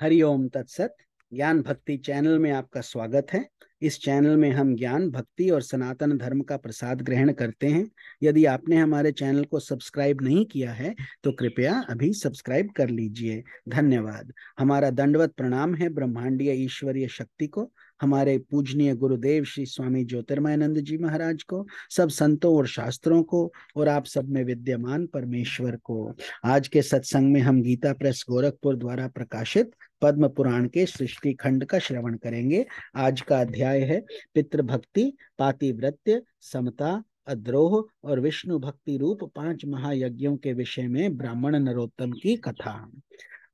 हरिओम तत्सत ज्ञान भक्ति चैनल में आपका स्वागत है इस चैनल में हम ज्ञान भक्ति और सनातन धर्म का प्रसाद ग्रहण करते हैं यदि आपने हमारे चैनल को सब्सक्राइब नहीं किया है तो कृपया अभी सब्सक्राइब कर लीजिए धन्यवाद हमारा दंडवत प्रणाम है ब्रह्मांडीय ईश्वरीय शक्ति को हमारे पूजनीय गुरुदेव श्री स्वामी ज्योतिर्मयानंद जी महाराज को सब संतों और शास्त्रों को और आप सब में विद्यमान परमेश्वर को आज के सत्संग में हम गीता प्रेस गोरखपुर द्वारा प्रकाशित पद्म पुराण के सृष्टि खंड का श्रवण करेंगे आज का अध्याय अध्याय है पितृभक्ति पातिव्रत्य समता अद्रोह और विष्णु भक्ति रूप पांच महायज्ञों के विषय में ब्राह्मण नरोत्तम की कथा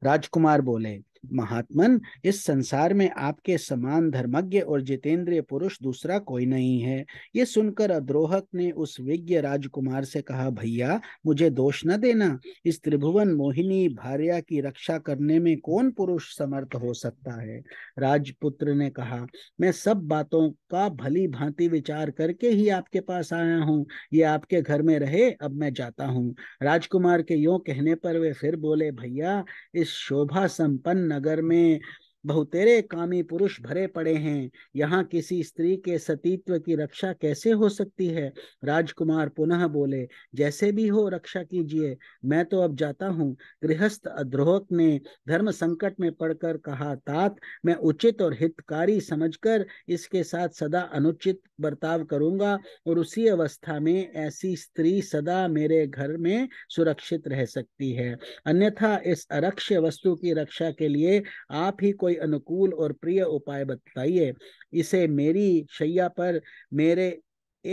राजकुमार बोले महात्मन इस संसार में आपके समान धर्मज्ञ और जितेंद्रिय पुरुष दूसरा कोई नहीं है ये सुनकर अद्रोहक ने उस विज्ञ राजकुमार से कहा भैया मुझे दोष न देना इस त्रिभुवन मोहिनी भार्या की रक्षा करने में कौन पुरुष समर्थ हो सकता है राजपुत्र ने कहा मैं सब बातों का भली भांति विचार करके ही आपके पास आया हूँ ये आपके घर में रहे अब मैं जाता हूँ राजकुमार के यो कहने पर वे फिर बोले भैया इस शोभा संपन्न नगर में बहुतेरे कामी पुरुष भरे पड़े हैं यहाँ किसी स्त्री के सतीत्व की रक्षा कैसे हो सकती है राजकुमार पुनः बोले जैसे भी हो रक्षा कीजिए मैं तो अब जाता हूँ गृहस्थ अध्रोहक ने धर्म संकट में पड़कर कहा तात मैं उचित और हितकारी समझकर इसके साथ सदा अनुचित बर्ताव करूंगा और उसी अवस्था में ऐसी स्त्री सदा मेरे घर में सुरक्षित रह सकती है अन्यथा इस अरक्ष्य वस्तु की रक्षा के लिए आप ही कोई कोई अनुकूल और प्रिय उपाय बताइए इसे मेरी शैया पर मेरे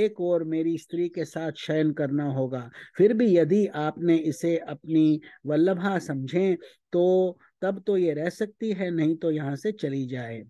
एक और मेरी स्त्री के साथ शयन करना होगा फिर भी यदि आपने इसे अपनी वल्लभा समझें तो तब तो ये रह सकती है नहीं तो यहाँ से चली जाए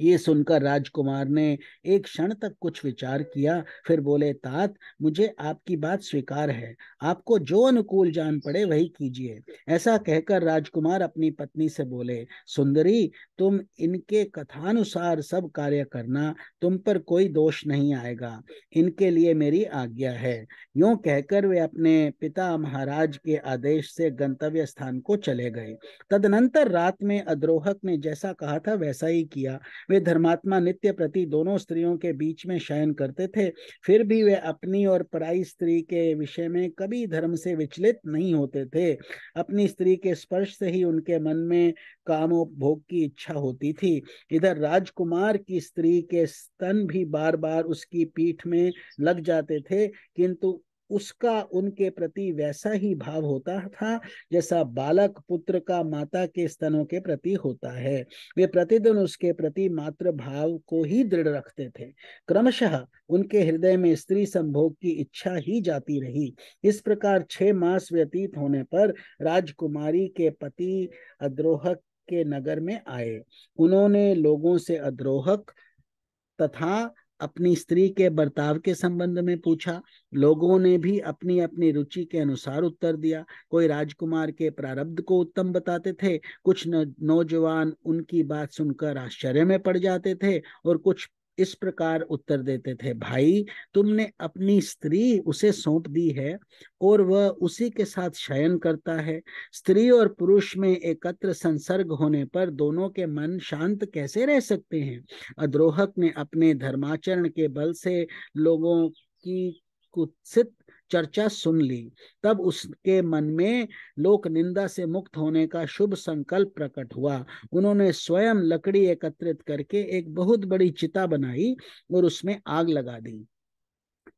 ये सुनकर राजकुमार ने एक क्षण तक कुछ विचार किया फिर बोले तात मुझे आपकी बात स्वीकार है आपको जो अनुकूल जान पड़े वही कीजिए ऐसा कहकर राजकुमार अपनी पत्नी से बोले सुंदरी तुम इनके कथानुसार सब कार्य करना तुम पर कोई दोष नहीं आएगा इनके लिए मेरी आज्ञा है यो कहकर वे अपने पिता महाराज के आदेश से गंतव्य स्थान को चले गए तदनंतर रात में अद्रोहक ने जैसा कहा था वैसा ही किया वे धर्मात्मा नित्य प्रति दोनों स्त्रियों के बीच में शयन करते थे फिर भी वे अपनी और पराई स्त्री के विषय में कभी धर्म से विचलित नहीं होते थे अपनी स्त्री के स्पर्श से ही उनके मन में भोग की इच्छा होती थी इधर राजकुमार की स्त्री के स्तन भी बार बार उसकी पीठ में लग जाते थे किंतु उसका उनके प्रति वैसा ही भाव होता था जैसा बालक पुत्र का माता के स्तनों के प्रति होता है वे प्रतिदिन उसके प्रति मात्र भाव को ही दृढ़ रखते थे क्रमशः उनके हृदय में स्त्री संभोग की इच्छा ही जाती रही इस प्रकार छह मास व्यतीत होने पर राजकुमारी के पति अद्रोहक के नगर में आए उन्होंने लोगों से अद्रोहक तथा अपनी स्त्री के बर्ताव के संबंध में पूछा लोगों ने भी अपनी अपनी रुचि के अनुसार उत्तर दिया कोई राजकुमार के प्रारब्ध को उत्तम बताते थे कुछ नौजवान उनकी बात सुनकर आश्चर्य में पड़ जाते थे और कुछ इस प्रकार उत्तर देते थे भाई तुमने अपनी स्त्री उसे सौंप दी है और वह उसी के साथ शयन करता है स्त्री और पुरुष में एकत्र संसर्ग होने पर दोनों के मन शांत कैसे रह सकते हैं अद्रोहक ने अपने धर्माचरण के बल से लोगों की कुत्सित चर्चा सुन ली तब उसके मन में लोक निंदा से मुक्त होने का शुभ संकल्प प्रकट हुआ उन्होंने स्वयं लकड़ी एकत्रित करके एक बहुत बड़ी चिता बनाई और उसमें आग लगा दी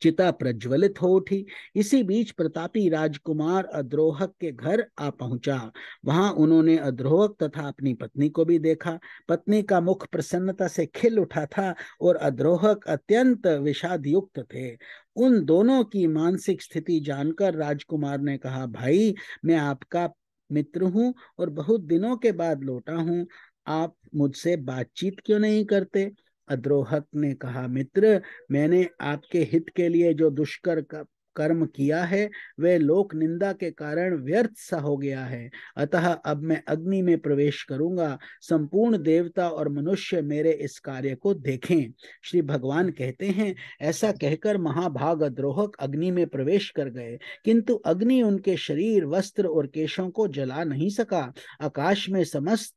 चिता प्रज्वलित हो उठी इसी बीच प्रतापी राजकुमार अद्रोहक के घर आ पहुंचा वहां उन्होंने अद्रोहक तथा अपनी पत्नी को भी देखा पत्नी का मुख प्रसन्नता से खिल उठा था और अद्रोहक अत्यंत विषाद युक्त थे उन दोनों की मानसिक स्थिति जानकर राजकुमार ने कहा भाई मैं आपका मित्र हूं और बहुत दिनों के बाद लौटा हूं आप मुझसे बातचीत क्यों नहीं करते अद्रोहक ने कहा मित्र मैंने आपके हित के लिए जो दुष्कर कर्म किया है वह लोक निंदा के कारण व्यर्थ सा हो गया है अतः अब मैं अग्नि में प्रवेश करूंगा संपूर्ण देवता और मनुष्य मेरे इस कार्य को देखें श्री भगवान कहते हैं ऐसा कहकर महाभाग द्रोहक अग्नि में प्रवेश कर गए किंतु अग्नि उनके शरीर वस्त्र और केशों को जला नहीं सका आकाश में समस्त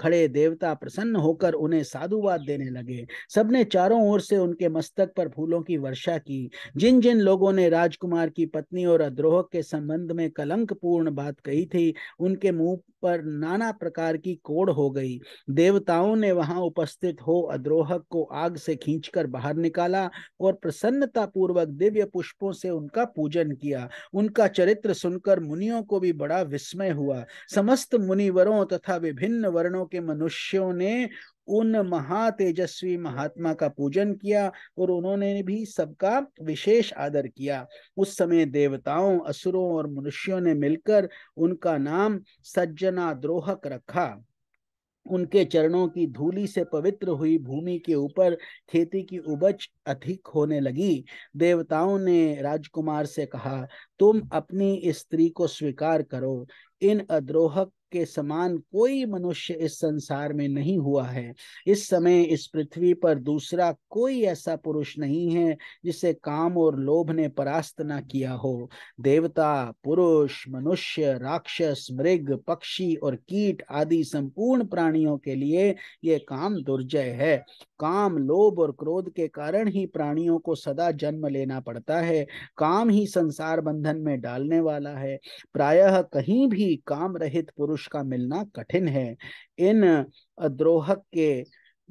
खड़े देवता प्रसन्न होकर उन्हें साधुवाद देने लगे सबने चारों ओर से उनके मस्तक पर फूलों की वर्षा की जिन जिन लोगों ने राजकुमार की पत्नी और अद्रोह के संबंध में पूर्ण बात कही थी उनके मुंह पर नाना प्रकार की कोड़ हो गई देवताओं ने वहां उपस्थित हो अद्रोहक को आग से खींचकर बाहर निकाला और प्रसन्नता पूर्वक दिव्य पुष्पों से उनका पूजन किया उनका चरित्र सुनकर मुनियों को भी बड़ा विस्मय हुआ समस्त मुनिवरों तथा विभिन्न वर्णों के मनुष्यों ने उन महातेजस्वी महात्मा का पूजन किया और उन्होंने भी सबका विशेष आदर किया उस समय देवताओं असुरों और मनुष्यों ने मिलकर उनका नाम सज्जना द्रोहक रखा उनके चरणों की धूली से पवित्र हुई भूमि के ऊपर खेती की उपज अधिक होने लगी देवताओं ने राजकुमार से कहा तुम अपनी इस स्त्री को स्वीकार करो इन अद्रोहक के समान कोई मनुष्य इस संसार में नहीं हुआ है इस समय इस पृथ्वी पर दूसरा कोई ऐसा पुरुष नहीं है जिसे काम और लोभ ने परास्त ना किया हो देवता पुरुष मनुष्य राक्षस मृग पक्षी और कीट आदि संपूर्ण प्राणियों के लिए यह काम दुर्जय है काम लोभ और क्रोध के कारण ही प्राणियों को सदा जन्म लेना पड़ता है काम ही संसार बंधन में डालने वाला है प्रायः कहीं भी काम रहित पुरुष का मिलना कठिन है इन द्रोहक के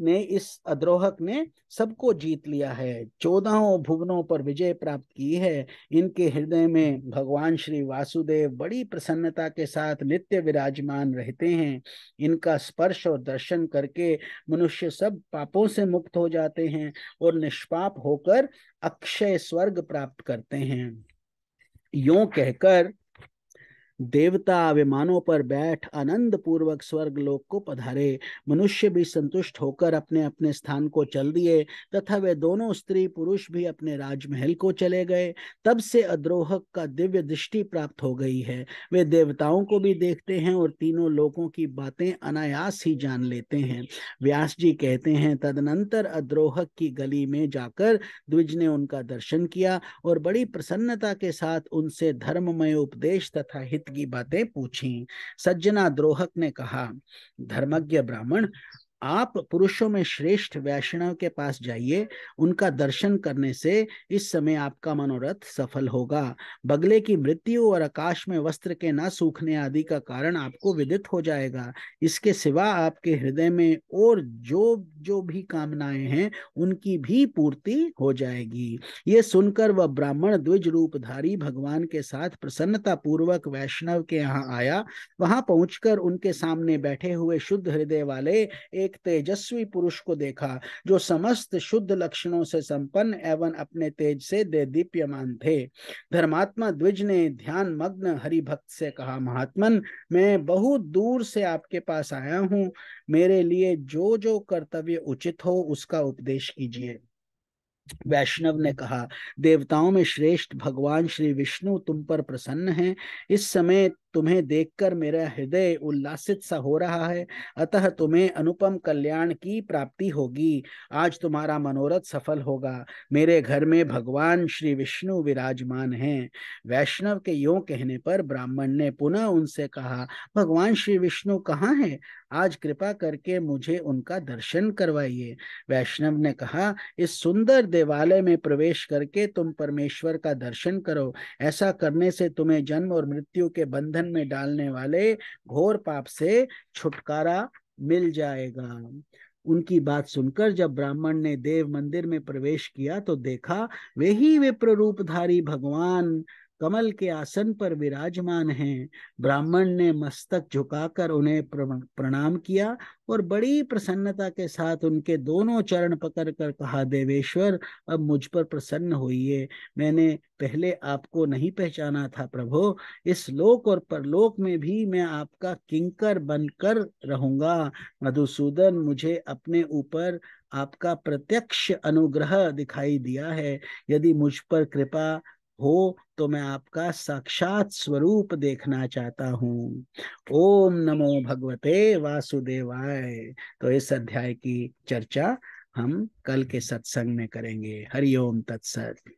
ने इस अद्रोहक ने सबको जीत लिया है चौदहों भुवनों पर विजय प्राप्त की है इनके हृदय में भगवान श्री वासुदेव बड़ी प्रसन्नता के साथ नित्य विराजमान रहते हैं इनका स्पर्श और दर्शन करके मनुष्य सब पापों से मुक्त हो जाते हैं और निष्पाप होकर अक्षय स्वर्ग प्राप्त करते हैं यो कहकर देवता विमानों पर बैठ आनंद पूर्वक स्वर्ग लोक को पधारे मनुष्य भी संतुष्ट होकर अपने अपने स्थान को चल दिए तथा वे दोनों स्त्री पुरुष भी अपने राजमहल को चले गए तब से अद्रोहक का दिव्य दृष्टि प्राप्त हो गई है वे देवताओं को भी देखते हैं और तीनों लोगों की बातें अनायास ही जान लेते हैं व्यास जी कहते हैं तदनंतर अद्रोहक की गली में जाकर द्विज ने उनका दर्शन किया और बड़ी प्रसन्नता के साथ उनसे धर्ममय उपदेश तथा हित की बातें पूछी सज्जना द्रोहक ने कहा धर्मज्ञ ब्राह्मण आप पुरुषों में श्रेष्ठ वैष्णव के पास जाइए उनका दर्शन करने से इस समय आपका मनोरथ सफल होगा बगले की मृत्यु और आकाश में वस्त्र के न सूखने आदि का कारण आपको विदित हो जाएगा इसके सिवा आपके हृदय में और जो जो भी कामनाएं हैं उनकी भी पूर्ति हो जाएगी ये सुनकर वह ब्राह्मण द्विज रूपधारी भगवान के साथ प्रसन्नता पूर्वक वैष्णव के यहाँ आया वहां पहुंचकर उनके सामने बैठे हुए शुद्ध हृदय वाले एक एक तेजस्वी पुरुष को देखा जो समस्त शुद्ध लक्षणों से संपन्न एवं अपने तेज से दे दीप्यमान थे धर्मात्मा द्विज ने ध्यान मग्न हरिभक्त से कहा महात्मन मैं बहुत दूर से आपके पास आया हूँ मेरे लिए जो जो कर्तव्य उचित हो उसका उपदेश कीजिए वैष्णव ने कहा देवताओं में श्रेष्ठ भगवान श्री विष्णु तुम पर प्रसन्न हैं इस समय तुम्हें देखकर मेरा हृदय उल्लासित सा हो रहा है अतः तुम्हें अनुपम कल्याण की प्राप्ति होगी आज तुम्हारा मनोरथ सफल होगा मेरे घर में भगवान श्री विष्णु विराजमान हैं वैष्णव के यो कहने पर ब्राह्मण ने पुनः उनसे कहा भगवान श्री विष्णु कहाँ हैं आज कृपा करके मुझे उनका दर्शन करवाइए वैष्णव ने कहा इस सुंदर देवालय में प्रवेश करके तुम परमेश्वर का दर्शन करो ऐसा करने से तुम्हें जन्म और मृत्यु के बंधन बंधन में डालने वाले घोर पाप से छुटकारा मिल जाएगा उनकी बात सुनकर जब ब्राह्मण ने देव मंदिर में प्रवेश किया तो देखा वे ही वे भगवान कमल के आसन पर विराजमान हैं ब्राह्मण ने मस्तक झुकाकर उन्हें प्रणाम किया और बड़ी प्रसन्नता के साथ उनके दोनों चरण पकड़कर कहा देवेश्वर अब मुझ पर प्रसन्न होइए मैंने पहले आपको नहीं पहचाना था प्रभो इस लोक और परलोक में भी मैं आपका किंकर बनकर रहूंगा मधुसूदन मुझे अपने ऊपर आपका प्रत्यक्ष अनुग्रह दिखाई दिया है यदि मुझ पर कृपा हो तो मैं आपका साक्षात स्वरूप देखना चाहता हूँ ओम नमो भगवते वासुदेवाय तो इस अध्याय की चर्चा हम कल के सत्संग में करेंगे हरिओम तत्सत